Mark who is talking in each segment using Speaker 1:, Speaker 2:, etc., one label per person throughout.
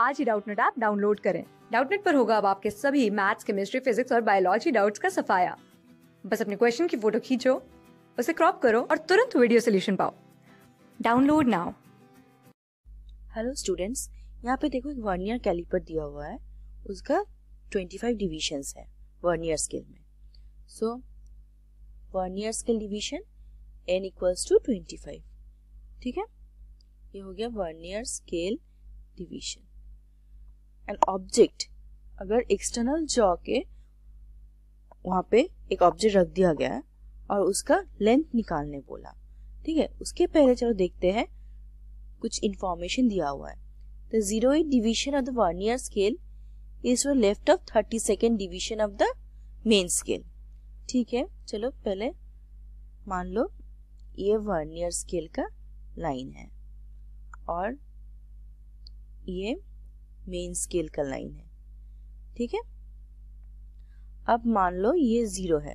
Speaker 1: आज ही Doubtnut app download करें डाउटनेट पर होगा अब आपके सभी मैथ्स केमिस्ट्री फिजिक्स और बायोलॉजी डाउट्स का सफाया बस अपने क्वेश्चन की फोटो खींचो उसे क्रॉप करो और तुरंत वीडियो सोल्यूशन पाओ डाउनलोड नाउ हेलो स्टूडेंट्स यहाँ पे देखो एक वर्नियर कैलिपर दिया हुआ है उसका 25 डिवीजन्स है वर्नियर स्केल में so vernier scale division N equals to 25 ठीक है ये हो गया vernier scale division N object अगर एक्सटर्नल जॉ के वहाँ पे एक ऑब्जेक्ट रख दिया गया है और उसका लेंथ निकालने बोला ठीक है उसके पहले चलो देखते हैं कुछ इंफॉर्मेशन दिया हुआ है the zero division of the vernier scale is left of thirty second division of the main scale ठीक है चलो पहले मान लो ये वर्नियर स्केल का लाइन है और ये मेन स्केल का लाइन है ठीक है अब मान लो ये ज़ीरो है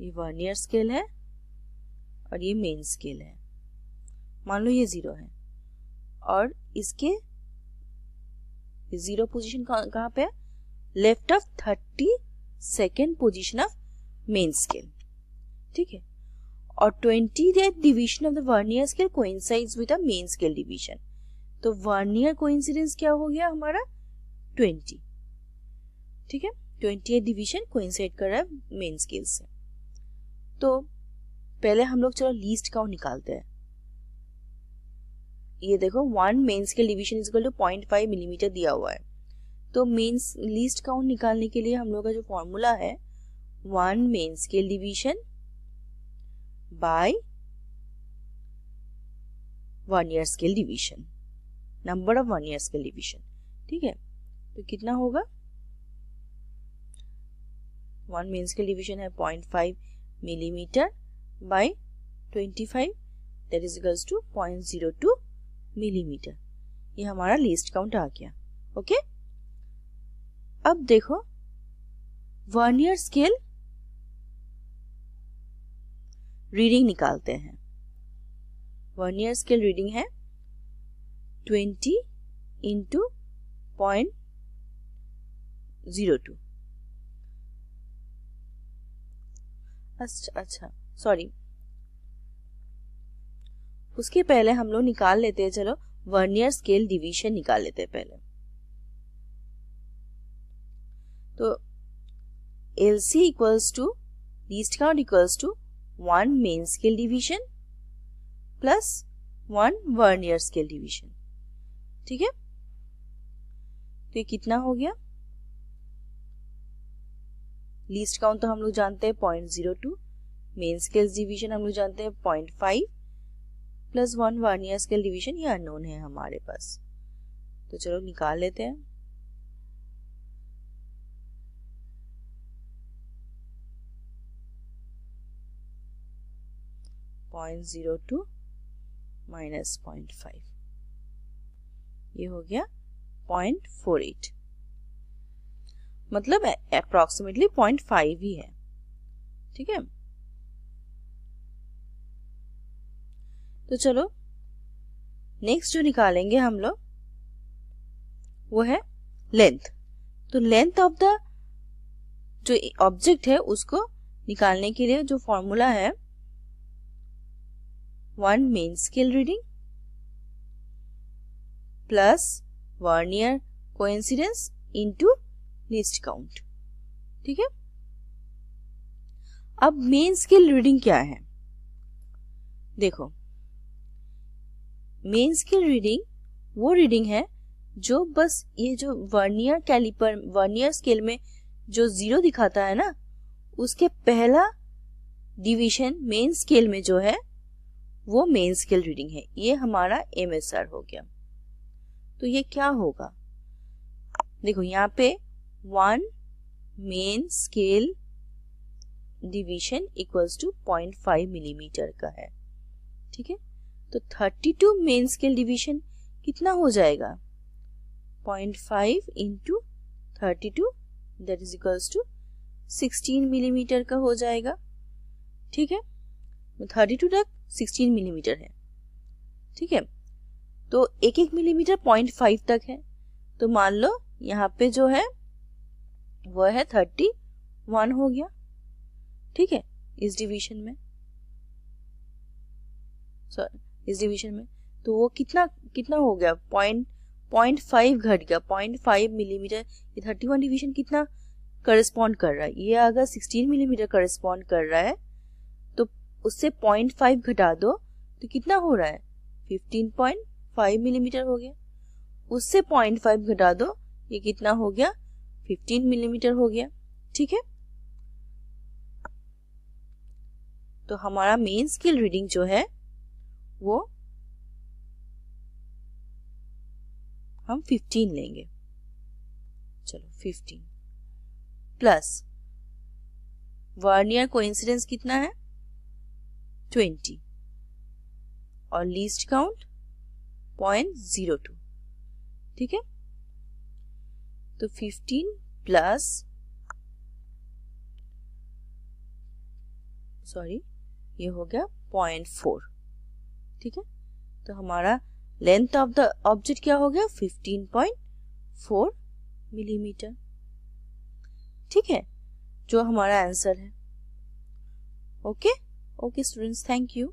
Speaker 1: ये वर्नियर स्केल है और ये मेन स्केल है मान लो ये ज़ीरो है और इसके ज़ीरो पोजीशन कहाँ पे है left of thirty second position of main scale ठीक है और twenty division of the vernier scale coincides with the main scale division तो वर्नियर को क्या हो गया हमारा ट्वेंटी ठीक है ट्वेंटी डिवीजन कोइंसाइड कर रहा है मेन स्केल से तो पहले हम लोग चलो लीस्ट काउंट निकालते हैं ये देखो one main scale division is two point five millimetre दिया हुआ है तो मेन लीस्ट काउंट निकालने के लिए हम लोग का जो फॉर्मूला है one main scale division by vernier scale division number of vernier's लिए डिविजन ठीक है तो कितना होगा वन मीन्स के डिविजन है point five millimetre by twenty five that is equals to point zero two millimetre ये हमारा लीस्ट काउंट आ गया ओके अब देखो वन ईयर स्केल रीडिंग निकालते हैं वन ईयर स्केल रीडिंग है twenty into point zero two अच्छा अच्छा सॉरी उसके पहले हम लोग निकाल लेते हैं चलो वर्नियर स्केल डिवीजन निकाल लेते हैं पहले तो L C equals to least count equals to one main scale division plus one vernier scale division ठीक है तो ये कितना हो गया लीस्ट काउंट तो हम लोग जानते हैं point zero two main scale division हम लोग जानते हैं point five plus one vernier scale division ये अननोन है हमारे पास तो चलो निकाल लेते हैं point zero two minus point five ये हो गया पॉइंट फोर एट मतलब अप्रोक्सीमेटली पॉइंट फाइव ही है ठीक है तो चलो नेक्स्ट जो निकालेंगे हम लोग वो है लेंथ तो लेंथ ऑफ द जो ऑब्जेक्ट है उसको निकालने के लिए जो फॉर्मूला है one main scale reading plus vernier coincidence into least count ठीक है अब मेन स्केल रीडिंग क्या है देखो मेन स्केल रीडिंग वो रीडिंग है जो बस ये जो वर्नियर कैलिपर वर्नियर स्केल में जो जीरो दिखाता है ना उसके पहला डिवीजन मेन स्केल में जो है वो मेन स्केल रीडिंग है ये हमारा एम हो गया तो ये क्या होगा देखो यहाँ पे one main scale division equals to point five millimetre का है ठीक है तो thirty two main scale division कितना हो जाएगा point five into thirty two that is equals to sixteen millimetre का हो जाएगा ठीक है थर्टी तो टू तक सिक्सटीन मिलीमीटर है ठीक है तो एक एक मिलीमीटर पॉइंट फाइव तक है तो मान लो यहाँ पे जो है वह है थर्टी वन हो गया ठीक है इस डिवीजन में सॉरी इस डिवीजन में तो वो कितना कितना हो गया पॉइंट पॉइंट फाइव घट गया पॉइंट फाइव मिलीमीटर ये थर्टी वन डिवीजन कितना करस्पॉन्ड कर रहा है ये अगर सिक्सटीन मिलीमीटर करस्पॉन्ड कर रहा है तो उससे पॉइंट फाइव घटा दो तो कितना हो रहा है फिफ्टीन पॉइंट फाइव मिलीमीटर हो गया उससे पॉइंट फाइव घटा दो ये कितना हो गया फिफ्टीन मिलीमीटर हो गया ठीक है तो हमारा मेन स्केल रीडिंग जो है वो हम फिफ्टीन लेंगे चलो फिफ्टीन प्लस वर्नियर को कितना है ट्वेंटी और least count point zero two ठीक है तो फिफ्टीन प्लस सॉरी ये हो गया पॉइंट फोर ठीक है तो हमारा लेंथ ऑफ द ऑब्जेक्ट क्या हो गया फिफ्टीन पॉइंट फोर मिलीमीटर ठीक है जो हमारा आंसर है okay okay students thank you